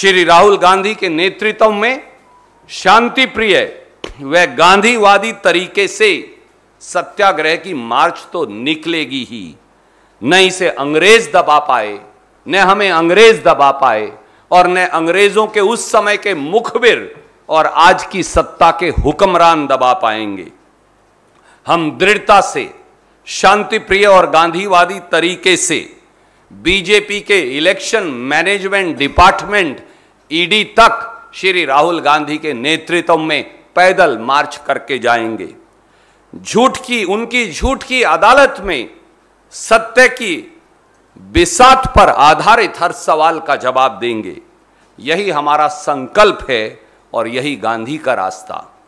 श्री राहुल गांधी के नेतृत्व में शांति प्रिय वह गांधीवादी तरीके से सत्याग्रह की मार्च तो निकलेगी ही न इसे अंग्रेज दबा पाए न हमें अंग्रेज दबा पाए और न अंग्रेजों के उस समय के मुखबिर और आज की सत्ता के हुक्मरान दबा पाएंगे हम दृढ़ता से शांति प्रिय और गांधीवादी तरीके से बीजेपी के इलेक्शन मैनेजमेंट डिपार्टमेंट ईडी तक श्री राहुल गांधी के नेतृत्व में पैदल मार्च करके जाएंगे झूठ की उनकी झूठ की अदालत में सत्य की बिसात पर आधारित हर सवाल का जवाब देंगे यही हमारा संकल्प है और यही गांधी का रास्ता